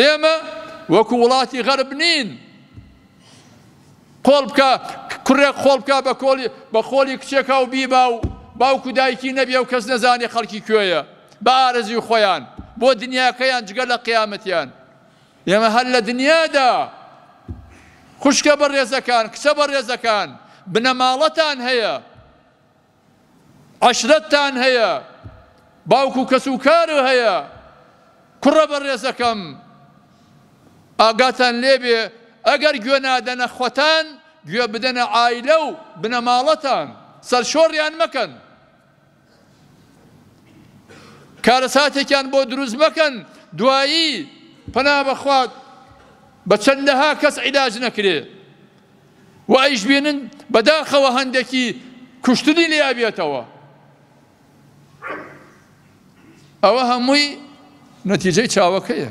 ئێمە وەکو وڵاتی غەرب نین قۆڵ بکە کوڕێک خۆڵ بکە بە کۆلی بە خۆلی کچێکا و بیبا و باوکو دایکی نەبیە و کەس نەزانێ خەڵکی کوێیە بە ئارەزی و خۆیان بۆ دنیاکەیان جگە لە قیامەتیان ئێمە هەر لە دنیادا خوشکە بە ڕێزەکان کچە بە ڕێزەکان بنەماڵەتان هەیە عشرەتتان هەیە باوکو کەس و کار هەیە کوڕە بە ڕێزەکەم ئاگاتان لێبێ ئەگەر گوێ نادەنە خۆتان گوێ بدەنە ئایلە و بنە ماڵەتان سەر شۆڕیان مەکەن کارە ساتێکیان بۆ دروست مەکەن دوایی پنا بەخوات بە چەندەها کەس عیداج نەکرێ و ئەیش بێنن بەداخەوە هەندێکی کوشتنی لیابێتەوە ئەوە هەمووی نەتیجەی چاوەکەیە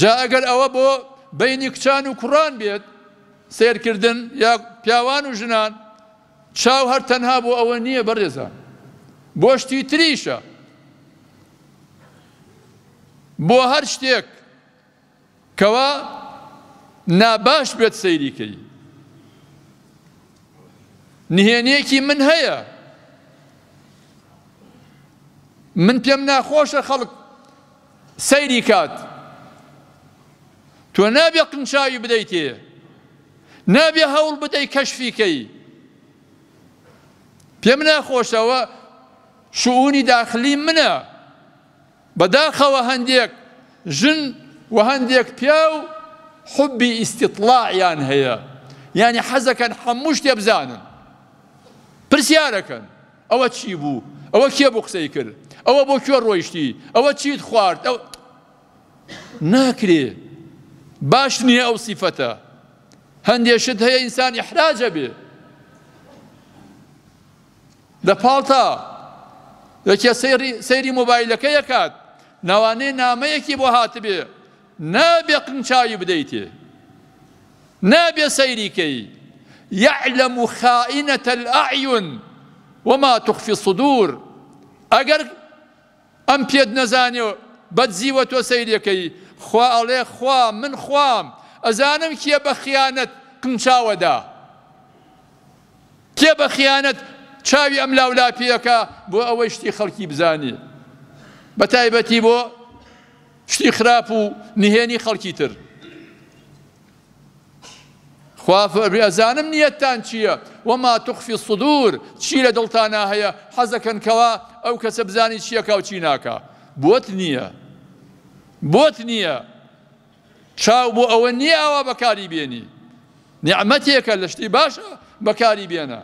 جا ئەگەر ئەوە بۆ بینی کچان و کوڕان بێت سیرکردن یا پیاوان و ژنان چاو هەر تەنها بۆ ئەوە نییە بەڕێزان بۆشتی تریشە بۆ هەر شتێک کەوا ناباش بێت سەیریکەی نهێنەیەکی من هەیە من پێم ناخۆشە خەڵک سەیری کات تو نابێ قنچاوی بدەیت تێ نابێ هەوڵ بدەی کەشفیکەی پێم ناخۆشەوە شعونی داخلی منە بەداخەوە بداخا ژن و هەندێک بياو حبي استطلاع ئیسیطلاعیان هەیە یعنی حەزەکەن هەموو شتێ برسيارك پرسیارەکەن ئەوە چی بوو ئەوە کێ بۆ قسەی کرد ئەوە بۆ کوێ ڕۆیشتی چیت خوارد باش انسان ئەو به لا هەیە لك یحراجە سيري لە پاڵتا لەکێ سەیری نامه یەکات بو هات بۆ هاتبێ نابێ قنچوی بدەیتێ سيري كي يعلم خائنة الأعين وما تخفي الصدور أجر أم بيد نزاني بدزي كي خوا ئەڵێ خوا من خوام ئەزانم کێ بە خیانەت قنچاوەدا کێ بە خیانەت چاوی ئەم لاولاپیەکە بۆ ئەوەی شتی خەڵکی بزانێت بە تایبەتی بۆ شتی خراپ و نهێنی خەڵکی تر خوافەبری ئەزانم نیەتتان چییە وەما توخفی سودور چی لە دڵتانە هەیە حەزەکەن کەوا ئەو کەسە بزانی چیەکە و چی ناکە بۆت نییە بۆت نییە چاو بۆ ئەوە نییە ئەوە بەکاری بێنی نیعممەتێکە لە شتی باشە بەکاری بێنە